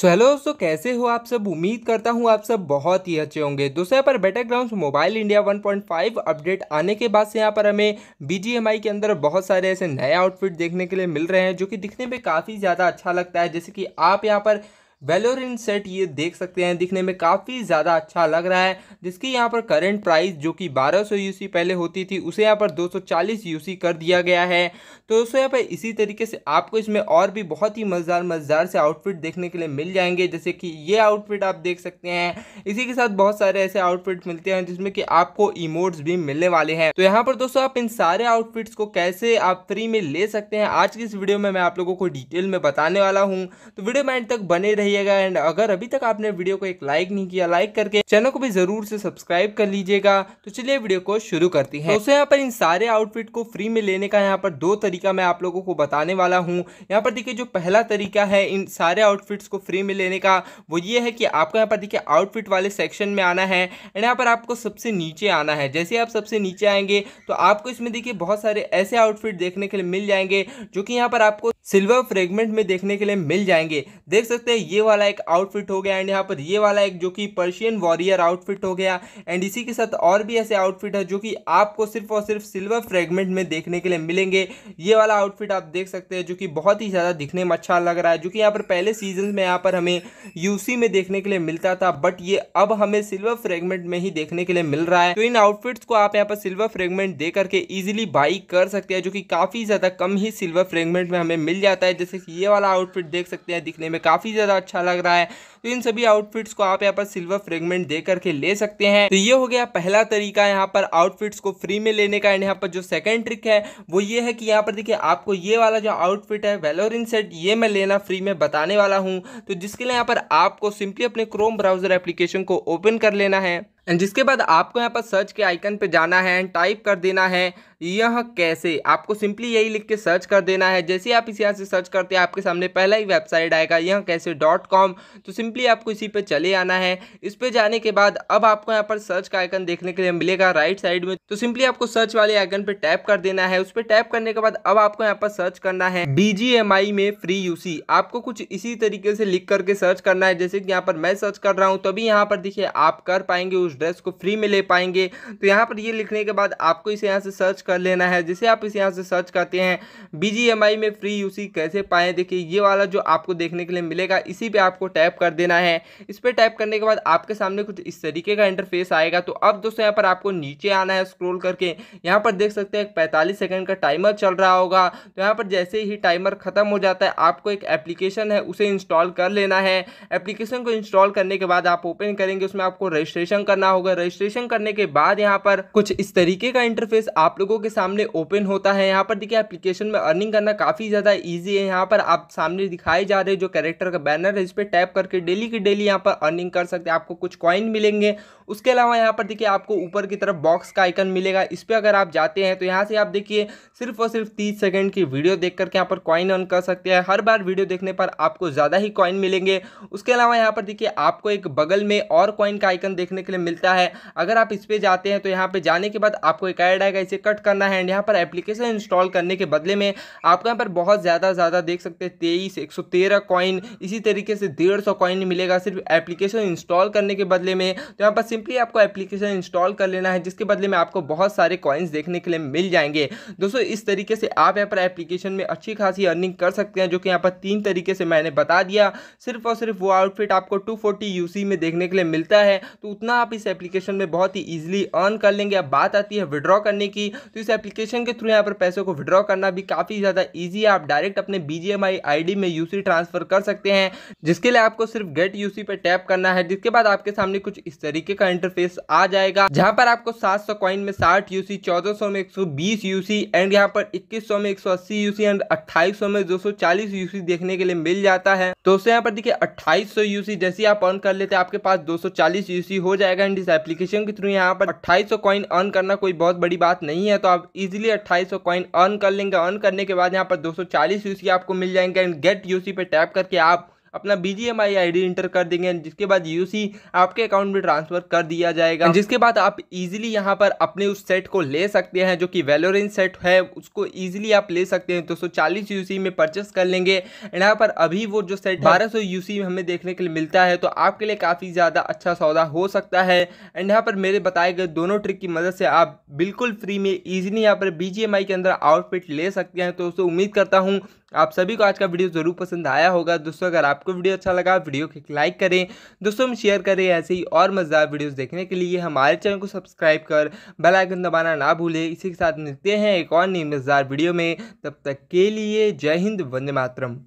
so hello दोस्तों कैसे हो आप सब उम्मीद करता हूँ आप सब बहुत ही अच्छे होंगे दोस्तों यहाँ पर battle ground mobile India 1.5 update आने के बाद से यहाँ पर हमें बी के अंदर बहुत सारे ऐसे नए आउटफिट देखने के लिए मिल रहे हैं जो कि दिखने में काफ़ी ज़्यादा अच्छा लगता है जैसे कि आप यहाँ पर वेलोरिन सेट ये देख सकते हैं दिखने में काफ़ी ज़्यादा अच्छा लग रहा है जिसकी यहाँ पर करंट प्राइस जो कि 1200 यूसी पहले होती थी उसे यहाँ पर 240 यूसी कर दिया गया है तो दोस्तों यहाँ पर इसी तरीके से आपको इसमें और भी बहुत ही मज़ेदार मज़ेदार से आउटफिट देखने के लिए मिल जाएंगे जैसे कि ये आउटफिट आप देख सकते हैं इसी के साथ बहुत सारे ऐसे आउटफिट मिलते हैं जिसमें कि आपको इमोट्स भी मिलने वाले हैं तो यहाँ पर दोस्तों आप इन सारे आउटफिट्स को कैसे आप फ्री में ले सकते हैं आज की इस वीडियो में मैं आप लोगों को डिटेल में बताने वाला हूँ तो वीडियो में तक बने रही रहिएगा एंड अगर अभी तक आपने वीडियो को एक लाइक नहीं किया लाइक करके चैनल को भी जरूर से सब्सक्राइब कर लीजिएगा तो चलिए वीडियो को शुरू करती है दोस्तों यहाँ पर इन सारे आउटफिट को फ्री में लेने का यहाँ पर दो तरीका मैं आप लोगों को बताने वाला हूँ यहाँ पर देखिए जो पहला तरीका है इन सारे आउटफिट्स को फ्री में लेने का वो ये है कि आपको यहाँ पर देखिए आउटफिट वाले सेक्शन में आना है एंड यहाँ पर आपको सबसे नीचे आना है जैसे आप सबसे नीचे आएंगे तो आपको इसमें देखिए बहुत सारे ऐसे आउटफिट देखने के लिए मिल जाएंगे जो कि यहाँ पर आपको सिल्वर फ्रेगमेंट में देखने के लिए मिल जाएंगे देख सकते हैं ये वाला एक आउटफिट हो गया एंड यहाँ पर ये वाला एक जो कि पर्शियन वॉरियर आउटफिट हो गया एंड इसी के साथ और भी ऐसे आउटफिट है जो कि आपको सिर्फ और सिर्फ सिल्वर फ्रेगमेंट में देखने के लिए मिलेंगे ये वाला आउटफिट आप देख सकते हैं जो कि बहुत ही ज़्यादा दिखने में अच्छा लग रहा है जो कि यहाँ पर पहले सीजन में यहाँ पर हमें यूसी में देखने के लिए मिलता था बट ये अब हमें सिल्वर फ्रेगमेंट में ही देखने के लिए मिल रहा है तो इन आउटफिट्स को आप यहाँ पर सिल्वर फ्रेगमेंट दे करके इजिली बाई कर सकते हैं जो कि काफ़ी ज़्यादा कम ही सिल्वर फ्रेगमेंट में हमें मिल जाता है जैसे कि ये वाला आउटफिट देख सकते हैं दिखने में काफ़ी ज़्यादा अच्छा अच्छा लग रहा है तो इन सभी आउटफिट्स को आप यहाँ पर सिल्वर फ्रेगमेंट दे करके ले सकते हैं तो ये हो गया पहला तरीका यहाँ पर आउटफिट्स को फ्री में लेने का एंड यहाँ पर जो सेकंड ट्रिक है वो ये है कि यहाँ पर देखिए आपको ये वाला जो आउटफिट है वेलोरिन सेट ये मैं लेना फ्री में बताने वाला हूँ तो जिसके लिए यहाँ पर आपको सिंपली अपने क्रोम ब्राउजर एप्लीकेशन को ओपन कर लेना है एंड जिसके बाद आपको यहाँ पर सर्च के आइकन पे जाना है एंड टाइप कर देना है यह कैसे आपको सिंपली यही लिख के सर्च कर देना है जैसे आप इस यहाँ से सर्च करते हैं आपके सामने पहला ही वेबसाइट आएगा यह कैसे डॉट कॉम तो सिंपली आपको इसी पे चले आना है इस पे जाने के बाद अब आपको यहाँ पर सर्च का आइकन देखने के लिए मिलेगा राइट साइड में तो सिंपली आपको सर्च वाले आइकन पर टैप कर देना है उस पर टैप करने के बाद अब आपको यहाँ पर सर्च करना है बी में फ्री यूसी आपको कुछ इसी तरीके से लिख करके सर्च करना है जैसे कि यहाँ पर मैं सर्च कर रहा हूँ तभी यहाँ पर देखिए आप कर पाएंगे उस ड्रेस को फ्री में ले पाएंगे तो यहाँ पर ये लिखने के बाद आपको इसे यहाँ से सर्च कर लेना है जिसे आप इस यहाँ से सर्च करते हैं बी में फ्री यूसी कैसे पाएँ देखिए ये वाला जो आपको देखने के लिए मिलेगा इसी पर आपको टैप कर देना है इस पर टैप करने के बाद आपके सामने कुछ इस तरीके का इंटरफेस आएगा तो अब दोस्तों यहाँ पर आपको नीचे आना है स्क्रोल करके यहाँ पर देख सकते हैं पैंतालीस सेकेंड का टाइमर चल रहा होगा तो यहाँ पर जैसे ही टाइमर खत्म हो जाता है आपको एक एप्लीकेशन है उसे इंस्टॉल कर लेना है एप्लीकेशन को इंस्टॉल करने के बाद आप ओपन करेंगे उसमें आपको रजिस्ट्रेशन करना होगा रजिस्ट्रेशन करने के बाद यहाँ पर कुछ इस तरीके का इंटरफेस आप लोगों के सामने ओपन होता है यहाँ पर देखिए एप्लीकेशन में अर्निंग करना काफ़ी ज़्यादा ईजी है यहाँ पर आप सामने दिखाए जा रहे जो कैरेक्टर का बैनर है इस पर टैप करके डेली की डेली यहाँ पर अर्निंग कर सकते हैं आपको कुछ कॉइन मिलेंगे उसके अलावा यहाँ पर देखिए आपको ऊपर की तरफ बॉक्स का आइकन मिलेगा इस पर अगर आप जाते हैं तो यहाँ से आप देखिए सिर्फ और सिर्फ तीस सेकेंड की वीडियो देख करके यहाँ पर कॉइन अर्न कर सकते हैं हर बार वीडियो देखने पर आपको ज़्यादा ही कॉइन मिलेंगे उसके अलावा यहाँ पर देखिए आपको एक बगल में और कॉइन का आइकन देखने के लिए मिलता है अगर आप इस पर जाते हैं तो यहाँ पर जाने के बाद आपको एक ऐड आएगा इसे कट करना है एंड यहाँ पर एप्लीकेशन इंस्टॉल करने के बदले में आपको यहाँ पर बहुत ज़्यादा ज़्यादा देख सकते हैं तेईस एक सौ तेरह कॉइन इसी तरीके से डेढ़ सौ कॉइन मिलेगा सिर्फ एप्लीकेशन इंस्टॉल करने के बदले में तो यहाँ पर सिंपली आपको एप्लीकेशन इंस्टॉल कर लेना है जिसके बदले में आपको बहुत सारे कॉइन्स देखने के लिए मिल जाएंगे दोस्तों इस तरीके से आप यहाँ पर एप्लीकेशन में अच्छी खासी अर्निंग कर सकते हैं जो कि यहाँ पर तीन तरीके से मैंने बता दिया सिर्फ और सिर्फ वो आउटफिट आपको टू फोर्टी में देखने के लिए मिलता है तो उतना आप इस एप्लीकेशन में बहुत ही ईजिली अर्न कर लेंगे अब बात आती है विड्रॉ करने की तो इस एप्लीकेशन के थ्रू यहाँ पर पैसों को विड्रॉ करना भी काफ़ी ज़्यादा ईजी है आप डायरेक्ट अपने बी जी में यूसी ट्रांसफर कर सकते हैं जिसके लिए आपको सिर्फ गेट यूसी पर टैप करना है जिसके बाद आपके सामने कुछ इस तरीके का इंटरफेस आ जाएगा जहां पर आपको 700 सौ कॉइन में 60 यूसी 1400 में 120 यूसी एंड यहां पर 2100 में 180 यूसी एंड 2800 में 240 यूसी देखने के लिए मिल जाता है तो उससे यहाँ पर देखिए 2800 यूसी जैसे आप अर्न कर लेते हैं आपके पास 240 यूसी हो जाएगा एंड इस एप्लीकेशन के थ्रू यहाँ पर 2800 कॉइन अर्न करना कोई बहुत बड़ी बात नहीं है तो आप इजिली 2800 कॉइन अर्न कर लेंगे अर्न करने के बाद यहाँ पर 240 यूसी आपको मिल जाएंगे एंड गेट यूसी पे टैप करके आप अपना B G M I I enter कर देंगे जिसके बाद यू आपके अकाउंट में ट्रांसफर कर दिया जाएगा जिसके बाद आप इजिली यहाँ पर अपने उस सेट को ले सकते हैं जो कि वेलोरिन सेट है उसको ईजिली आप ले सकते हैं दो सौ चालीस सी में परचेस कर लेंगे यहाँ पर अभी वो जो सेट बारह सौ में हमें देखने के लिए मिलता है तो आपके लिए काफ़ी ज़्यादा अच्छा सौदा हो सकता है एंड यहाँ पर मेरे बताए गए दोनों ट्रिक की मदद से आप बिल्कुल फ्री में ईजिली यहाँ पर बी के अंदर आउटफिट ले सकते हैं तो दोस्तों उम्मीद करता हूँ आप सभी को आज का वीडियो ज़रूर पसंद आया होगा दोस्तों अगर आप आपको वीडियो अच्छा लगा वीडियो को लाइक करें दोस्तों में शेयर करें ऐसे ही और मज़ेदार वीडियोज़ देखने के लिए हमारे चैनल को सब्सक्राइब कर बेलाइकन दबाना ना भूलें इसी के साथ मिलते हैं एक और नई मज़ेदार वीडियो में तब तक के लिए जय हिंद वंदे मातरम